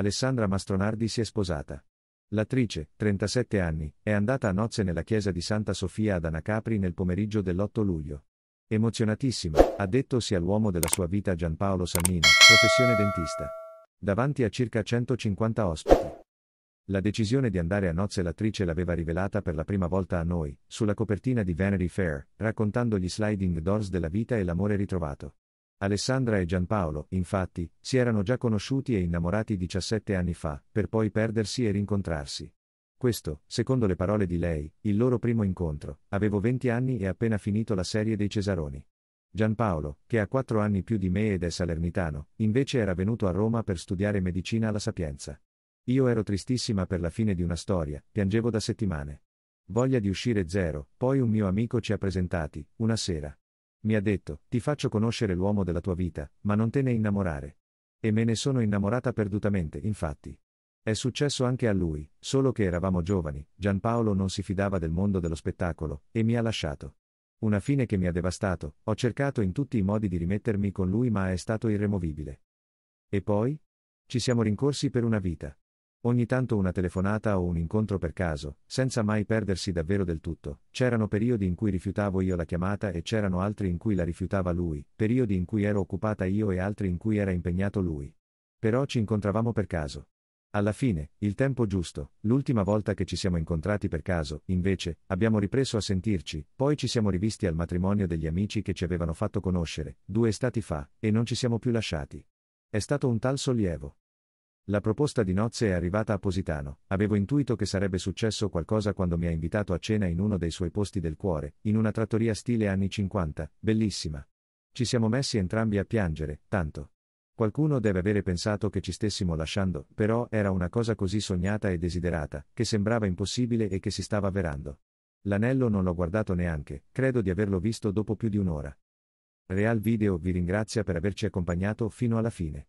Alessandra Mastronardi si è sposata. L'attrice, 37 anni, è andata a nozze nella chiesa di Santa Sofia ad Anacapri nel pomeriggio dell'8 luglio. Emozionatissima, ha detto sia l'uomo della sua vita Giampaolo Sannino, professione dentista. Davanti a circa 150 ospiti. La decisione di andare a nozze l'attrice l'aveva rivelata per la prima volta a noi, sulla copertina di Vanity Fair, raccontando gli sliding doors della vita e l'amore ritrovato. Alessandra e Giampaolo, infatti, si erano già conosciuti e innamorati 17 anni fa, per poi perdersi e rincontrarsi. Questo, secondo le parole di lei, il loro primo incontro, avevo 20 anni e appena finito la serie dei Cesaroni. Giampaolo, che ha 4 anni più di me ed è salernitano, invece era venuto a Roma per studiare medicina alla Sapienza. Io ero tristissima per la fine di una storia, piangevo da settimane. Voglia di uscire zero, poi un mio amico ci ha presentati, una sera. Mi ha detto, ti faccio conoscere l'uomo della tua vita, ma non te ne innamorare. E me ne sono innamorata perdutamente, infatti. È successo anche a lui, solo che eravamo giovani, Giampaolo non si fidava del mondo dello spettacolo, e mi ha lasciato. Una fine che mi ha devastato, ho cercato in tutti i modi di rimettermi con lui ma è stato irremovibile. E poi? Ci siamo rincorsi per una vita ogni tanto una telefonata o un incontro per caso, senza mai perdersi davvero del tutto. C'erano periodi in cui rifiutavo io la chiamata e c'erano altri in cui la rifiutava lui, periodi in cui ero occupata io e altri in cui era impegnato lui. Però ci incontravamo per caso. Alla fine, il tempo giusto, l'ultima volta che ci siamo incontrati per caso, invece, abbiamo ripreso a sentirci, poi ci siamo rivisti al matrimonio degli amici che ci avevano fatto conoscere, due estati fa, e non ci siamo più lasciati. È stato un tal sollievo. La proposta di nozze è arrivata a Positano, avevo intuito che sarebbe successo qualcosa quando mi ha invitato a cena in uno dei suoi posti del cuore, in una trattoria stile anni 50, bellissima. Ci siamo messi entrambi a piangere, tanto. Qualcuno deve avere pensato che ci stessimo lasciando, però era una cosa così sognata e desiderata, che sembrava impossibile e che si stava avverando. L'anello non l'ho guardato neanche, credo di averlo visto dopo più di un'ora. Real Video vi ringrazia per averci accompagnato fino alla fine.